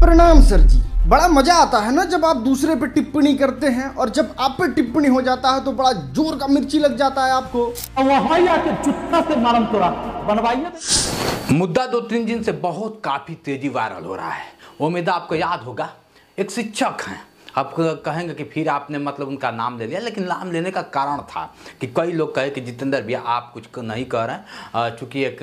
प्रणाम सर जी बड़ा मजा आता है ना जब आप दूसरे पे टिप्पणी करते हैं और जब आप पे टिप्पणी हो जाता है तो बड़ा जोर का मिर्ची लग जाता है आपको से नरम मुद्दा दो तीन दिन से बहुत काफी तेजी वायरल हो रहा है उम्मीद आपको याद होगा एक शिक्षक हैं आप कहेंगे कि फिर आपने मतलब उनका नाम ले लिया लेकिन नाम लेने का कारण था कि कई लोग कहे कि जितेंद्र भैया आप कुछ नहीं कह रहे हैं चूँकि एक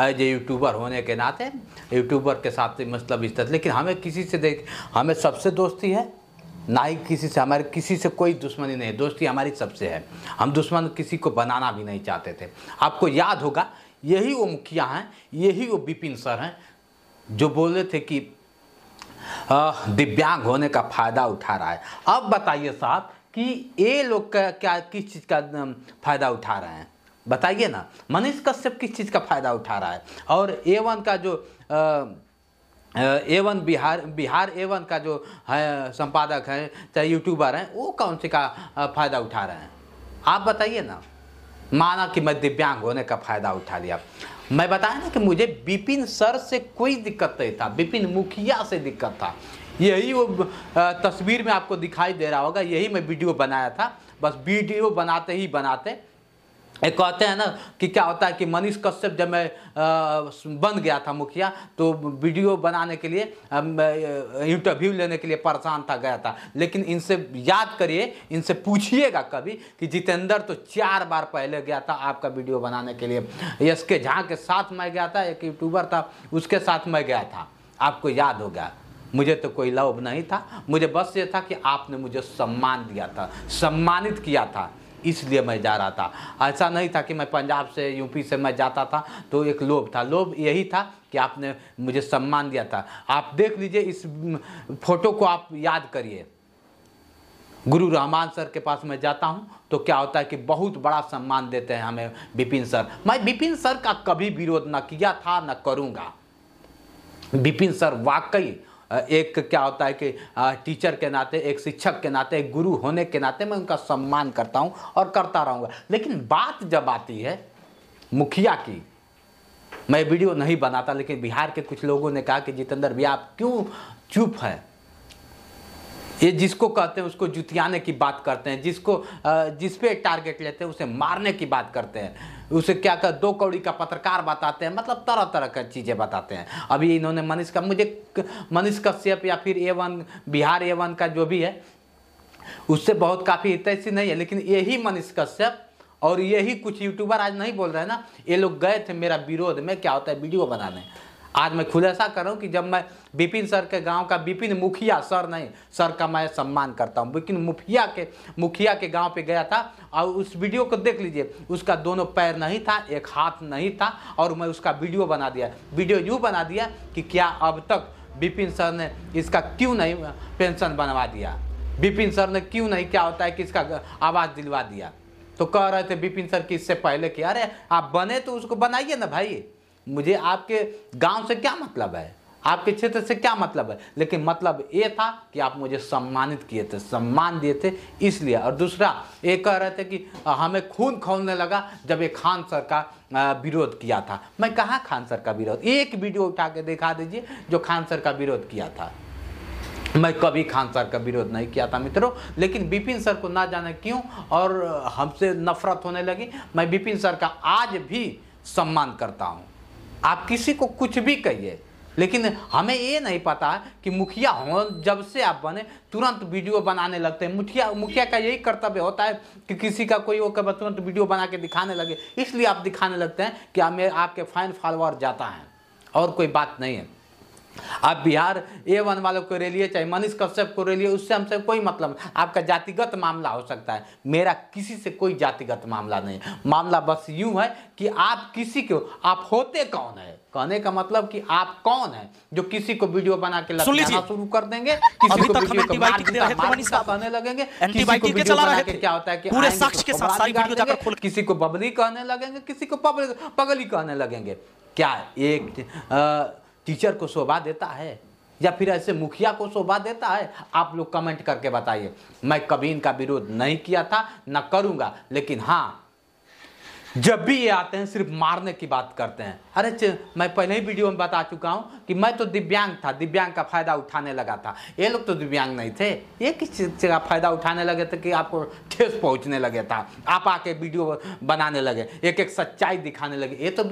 एज ए यूट्यूबर होने के नाते यूट्यूबर के साथ मतलब इस तरह लेकिन हमें किसी से देख हमें सबसे दोस्ती है ना ही किसी से हमारे किसी से कोई दुश्मनी नहीं है दोस्ती हमारी सबसे है हम दुश्मन किसी को बनाना भी नहीं चाहते थे आपको याद होगा यही वो मुखिया हैं यही वो बिपिन सर हैं जो बोले थे कि दिव्यांग होने का फ़ायदा उठा रहा है अब बताइए साहब कि ये लोग क्या किस चीज़ का फ़ायदा उठा रहे हैं बताइए ना मनीष कश्यप किस चीज़ का फ़ायदा उठा रहा है और ए वन का जो A one Bihar Bihar A one का जो है संपादक हैं चाहे यूट्यूबर हैं वो कौन से का फ़ायदा उठा रहे हैं आप बताइए ना माना कि मैं दिव्यांग होने का फ़ायदा उठा लिया मैं बताया ना कि मुझे बिपिन सर से कोई दिक्कत नहीं था बिपिन मुखिया से दिक्कत था यही वो तस्वीर में आपको दिखाई दे रहा होगा यही मैं वीडियो बनाया था बस वीडियो बनाते ही बनाते एक कहते हैं ना कि क्या होता है कि मनीष कश्यप जब मैं बन गया था मुखिया तो वीडियो बनाने के लिए इंटरव्यू लेने के लिए परेशान था गया था लेकिन इनसे याद करिए इनसे पूछिएगा कभी कि जितेंद्र तो चार बार पहले गया था आपका वीडियो बनाने के लिए यश के झा के साथ मैं गया था एक यूट्यूबर था उसके साथ मैं गया था आपको याद हो गया मुझे तो कोई लोभ नहीं था मुझे बस ये था कि आपने मुझे सम्मान दिया था सम्मानित किया था इसलिए मैं जा रहा था ऐसा नहीं था कि मैं पंजाब से यूपी से मैं जाता था तो एक लोभ था लोभ यही था कि आपने मुझे सम्मान दिया था आप देख लीजिए इस फोटो को आप याद करिए गुरु रहमान सर के पास मैं जाता हूँ तो क्या होता है कि बहुत बड़ा सम्मान देते हैं हमें बिपिन सर मैं बिपिन सर का कभी विरोध न किया था न करूँगा बिपिन सर वाकई एक क्या होता है कि टीचर के नाते एक शिक्षक के नाते एक गुरु होने के नाते मैं उनका सम्मान करता हूँ और करता रहूँगा लेकिन बात जब आती है मुखिया की मैं वीडियो नहीं बनाता लेकिन बिहार के कुछ लोगों ने कहा कि जितेंद्र भैया आप क्यों चुप हैं ये जिसको कहते हैं उसको जुतियाने की बात करते हैं जिसको जिस पे टारगेट लेते हैं उसे मारने की बात करते हैं उसे क्या कर दो कौड़ी का पत्रकार बताते हैं मतलब तरह तरह की चीज़ें बताते हैं अभी इन्होंने मनीष का मुझे मनीष कश्यप या फिर A one Bihar A one का जो भी है उससे बहुत काफ़ी हितैषी नहीं है लेकिन यही मनीष कश्यप और यही कुछ यूट्यूबर आज नहीं बोल रहे ना ये लोग गए थे मेरा विरोध में क्या होता है वीडियो बनाने आज मैं खुलासा कर रहा हूँ कि जब मैं बिपिन सर के गांव का बिपिन मुखिया सर नहीं सर का मैं सम्मान करता हूँ बिपिन मुखिया के मुखिया के गांव पे गया था और उस वीडियो को देख लीजिए उसका दोनों पैर नहीं था एक हाथ नहीं था और मैं उसका वीडियो बना दिया वीडियो यूँ बना दिया कि क्या अब तक बिपिन सर ने इसका क्यों नहीं पेंशन बनवा दिया बिपिन सर ने क्यों नहीं क्या होता है कि इसका आवाज़ दिलवा दिया तो कह रहे थे बिपिन सर कि इससे पहले कि अरे आप बने तो उसको बनाइए ना भाई मुझे आपके गांव से क्या मतलब है आपके क्षेत्र से क्या मतलब है लेकिन मतलब ये था कि आप मुझे सम्मानित किए थे सम्मान दिए थे इसलिए और दूसरा ये कह रहे थे कि हमें खून खोलने लगा जब ये खान सर का विरोध किया था मैं कहा खान सर का विरोध एक वीडियो उठा के दिखा दीजिए जो खान सर का विरोध किया था मैं कभी खान सर का विरोध नहीं किया था मित्रों लेकिन बिपिन सर को ना जाने क्यों और हमसे नफरत होने लगी मैं बिपिन सर का आज भी सम्मान करता हूँ आप किसी को कुछ भी कहिए लेकिन हमें ये नहीं पता कि मुखिया हो जब से आप बने तुरंत वीडियो बनाने लगते हैं मुखिया मुखिया का यही कर्तव्य होता है कि किसी का कोई वो कब तुरंत वीडियो बना के दिखाने लगे इसलिए आप दिखाने लगते हैं कि हमें आपके फैन फॉलोअर जाता है और कोई बात नहीं है आप बिहार ए वन वालों को रेलिए चाहे मनीष कश्यप को रेलिए उससे हमसे कोई मतलब आपका जातिगत मामला हो सकता है मेरा किसी से कोई जातिगत मामला नहीं मामला बस यूं है कि आप किसी को आप होते कौन है कहने का मतलब कि आप कौन है जो किसी को वीडियो बना के लगाना शुरू कर देंगे किसी को वीडियो को मार रहे थे मनीष साहब कहने लगेंगे किसी को चला रहे थे क्या होता है कि पूरे साक्ष्य तो के साथ सारी वीडियो जाकर खोल किसी को बबली कहने लगेंगे किसी को पगली कहने लगेंगे क्या एक टीचर को शोभा देता है या फिर ऐसे मुखिया को शोभा देता है आप लोग कमेंट करके बताइए मैं कभी इनका विरोध नहीं किया था ना करूँगा लेकिन हाँ जब भी ये आते हैं सिर्फ मारने की बात करते हैं अरे मैं पहले ही वीडियो में बता चुका हूँ कि मैं तो दिव्यांग था दिव्यांग का फायदा उठाने लगा था ये लोग तो दिव्यांग नहीं थे ये किस चीज़ का फायदा उठाने लगे थे कि आपको ठेस पहुँचने लगे था आप आके वीडियो बनाने लगे एक एक सच्चाई दिखाने लगे ये तो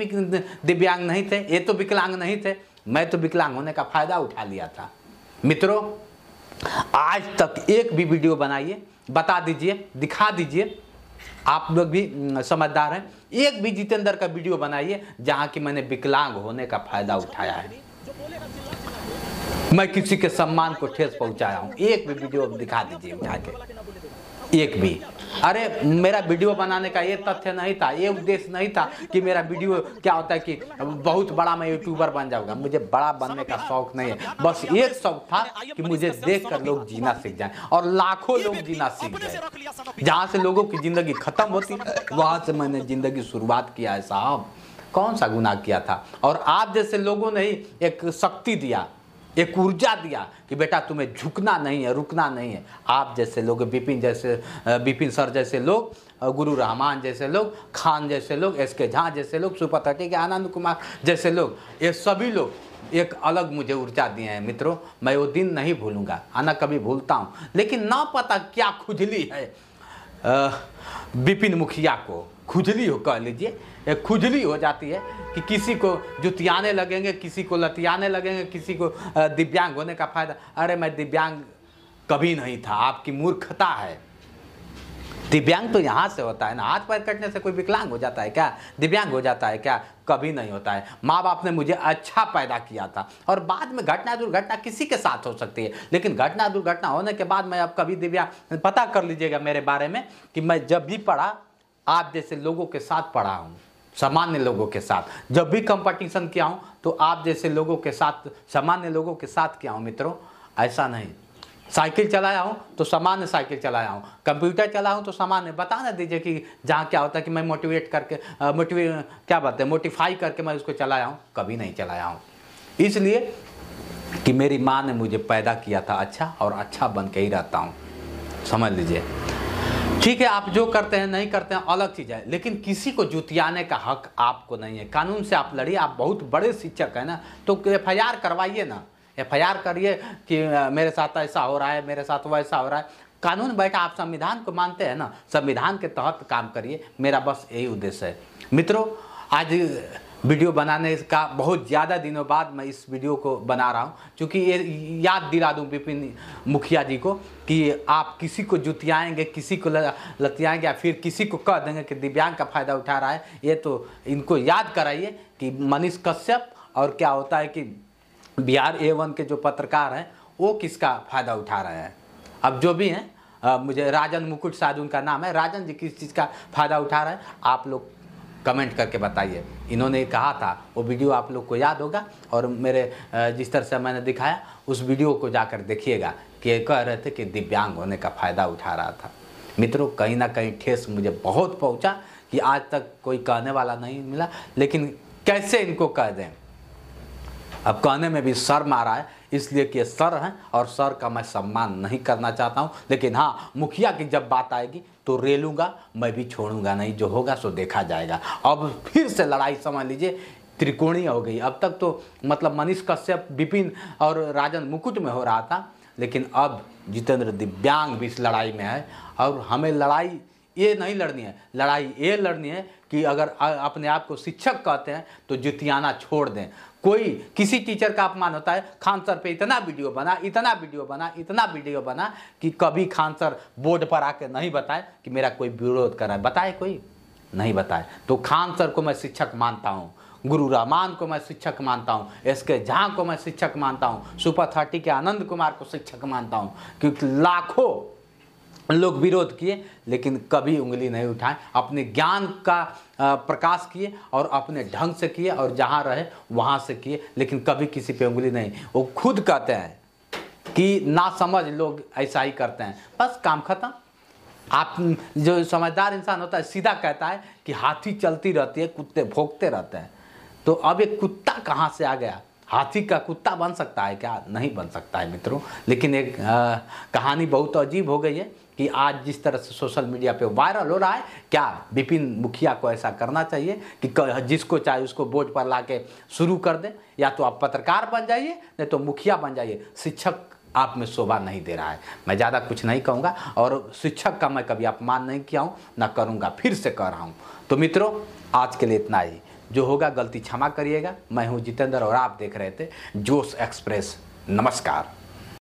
दिव्यांग नहीं थे ये तो विकलांग नहीं थे मैं तो विकलांग होने का फ़ायदा उठा लिया था मित्रों आज तक एक भी वीडियो बनाइए बता दीजिए दिखा दीजिए आप लोग भी समझदार हैं एक भी जितेंद्र का वीडियो बनाइए जहां की मैंने विकलांग होने का फायदा उठाया है मैं किसी के सम्मान को ठेस पहुंचाया हूँ एक भी वीडियो दिखा दीजिए उठा के एक भी अरे मेरा वीडियो बनाने का ये तथ्य नहीं था ये उद्देश्य नहीं था कि मेरा वीडियो क्या होता है कि बहुत बड़ा मैं यूट्यूबर बन जाऊंगा मुझे बड़ा बनने का शौक नहीं है बस ये शौक था कि मुझे देख कर लोग जीना सीख जाएं और लाखों लोग जीना सीख जाए जहाँ से लोगों की जिंदगी खत्म होती वहाँ से मैंने जिंदगी शुरुआत किया है साहब कौन सा गुनाह किया था और आप जैसे लोगों ने ही एक शक्ति दिया एक ऊर्जा दिया कि बेटा तुम्हें झुकना नहीं है रुकना नहीं है आप जैसे लोग बिपिन जैसे बिपिन सर जैसे लोग गुरु रहमान जैसे लोग खान जैसे लोग एस के झा जैसे लोग सुपर थर्टी के आनंद कुमार जैसे लोग ये सभी लोग एक अलग मुझे ऊर्जा दिए हैं मित्रों मैं वो दिन नहीं भूलूंगा आना कभी भूलता हूँ लेकिन ना पता क्या खुजली है बिपिन मुखिया को खुजली हो कह लीजिए एक खुजली हो जाती है कि किसी को जुतियाने लगेंगे किसी को लतियाने लगेंगे किसी को दिव्यांग होने का फायदा अरे मैं दिव्यांग कभी नहीं था आपकी मूर्खता है दिव्यांग तो यहाँ से होता है ना हाथ पैर कटने से कोई विकलांग हो जाता है क्या दिव्यांग हो जाता है क्या कभी नहीं होता है माँ बाप ने मुझे अच्छा पैदा किया था और बाद में घटना दुर्घटना किसी के साथ हो सकती है लेकिन घटना दुर्घटना होने के बाद मैं अब कभी दिव्यांग पता कर लीजिएगा मेरे बारे में कि मैं जब भी पढ़ा आप जैसे लोगों के साथ पढ़ा हूँ सामान्य लोगों के साथ जब भी कंपटीशन किया हूँ तो आप जैसे लोगों के साथ सामान्य लोगों के साथ किया हूँ मित्रों ऐसा नहीं साइकिल चलाया हूँ तो सामान्य साइकिल चलाया हूँ कंप्यूटर चला हूँ तो सामान्य बता ना दीजिए कि जहाँ क्या होता है कि मैं मोटिवेट करके मोटिवे क्या बात है मोटिफाई करके मैं उसको चलाया हूँ कभी नहीं चलाया हूँ इसलिए कि मेरी माँ ने मुझे पैदा किया था अच्छा और अच्छा बन के ही रहता हूँ समझ लीजिए ठीक है आप जो करते हैं नहीं करते हैं अलग चीज़ है लेकिन किसी को जुतियाने का हक आपको नहीं है कानून से आप लड़िए आप बहुत बड़े शिक्षक हैं ना तो एफ करवाइए ना एफ करिए कि मेरे साथ ऐसा हो रहा है मेरे साथ वैसा हो रहा है कानून बैठा आप संविधान को मानते हैं ना संविधान के तहत काम करिए मेरा बस यही उद्देश्य है मित्रों आज वीडियो बनाने का बहुत ज़्यादा दिनों बाद मैं इस वीडियो को बना रहा हूँ क्योंकि ये याद दिला दूँ विपिन मुखिया जी को कि आप किसी को जुतियाएंगे किसी को लतियाएंगे या फिर किसी को कह देंगे कि दिव्यांग का फ़ायदा उठा रहा है ये तो इनको याद कराइए कि मनीष कश्यप और क्या होता है कि बिहार ए वन के जो पत्रकार हैं वो किसका फ़ायदा उठा रहे हैं अब जो भी हैं मुझे राजन मुकुट साधु उनका नाम है राजन जी किस चीज़ का फ़ायदा उठा रहे हैं आप लोग कमेंट करके बताइए इन्होंने कहा था वो वीडियो आप लोग को याद होगा और मेरे जिस तरह से मैंने दिखाया उस वीडियो को जाकर देखिएगा कि कह रहे थे कि दिव्यांग होने का फ़ायदा उठा रहा था मित्रों कहीं ना कहीं ठेस मुझे बहुत पहुंचा कि आज तक कोई कहने वाला नहीं मिला लेकिन कैसे इनको कह दें अब कहने में भी शर्म आ रहा है इसलिए कि सर हैं और सर का मैं सम्मान नहीं करना चाहता हूँ लेकिन हाँ मुखिया की जब बात आएगी तो रेलूंगा मैं भी छोड़ूंगा नहीं जो होगा सो देखा जाएगा अब फिर से लड़ाई समझ लीजिए त्रिकोणीय हो गई अब तक तो मतलब मनीष कश्यप विपिन और राजन मुकुट में हो रहा था लेकिन अब जितेंद्र दिव्यांग भी इस लड़ाई में है और हमें लड़ाई ये नहीं लड़नी है लड़ाई ये लड़नी है कि अगर अपने आप को शिक्षक कहते हैं तो जितियाना छोड़ दें कोई किसी टीचर का अपमान होता है खान सर पे इतना वीडियो बना इतना वीडियो बना इतना वीडियो बना कि कभी खान सर बोर्ड पर आके नहीं बताए कि मेरा कोई विरोध कर रहा है बताए कोई नहीं बताए तो खान सर को मैं शिक्षक मानता हूँ गुरु रहमान को मैं शिक्षक मानता हूँ एस के झा को मैं शिक्षक मानता हूँ सुपर थर्टी के आनंद कुमार को शिक्षक मानता हूँ क्योंकि लाखों लोग विरोध किए लेकिन कभी उंगली नहीं उठाए अपने ज्ञान का प्रकाश किए और अपने ढंग से किए और जहाँ रहे वहाँ से किए लेकिन कभी किसी पे उंगली नहीं वो खुद कहते हैं कि ना समझ लोग ऐसा ही करते हैं बस काम खत्म आप जो समझदार इंसान होता है सीधा कहता है कि हाथी चलती रहती है कुत्ते भोगते रहते हैं तो अब एक कुत्ता कहाँ से आ गया हाथी का कुत्ता बन सकता है क्या नहीं बन सकता है मित्रों लेकिन एक आ, कहानी बहुत अजीब हो गई है कि आज जिस तरह से सोशल मीडिया पे वायरल हो रहा है क्या विपिन मुखिया को ऐसा करना चाहिए कि जिसको चाहे उसको बोर्ड पर ला के शुरू कर दें या तो आप पत्रकार बन जाइए नहीं तो मुखिया बन जाइए शिक्षक आप में शोभा नहीं दे रहा है मैं ज़्यादा कुछ नहीं कहूँगा और शिक्षक का मैं कभी अपमान नहीं किया हूँ ना करूँगा फिर से कह रहा हूँ तो मित्रों आज के लिए इतना ही जो होगा गलती क्षमा करिएगा मैं हूँ जितेंद्र और आप देख रहे थे जोश एक्सप्रेस नमस्कार